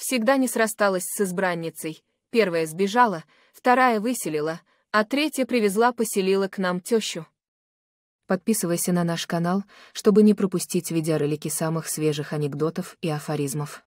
всегда не срасталась с избранницей. Первая сбежала, вторая выселила, а третья привезла поселила к нам тещу. Подписывайся на наш канал, чтобы не пропустить видеоролики самых свежих анекдотов и афоризмов.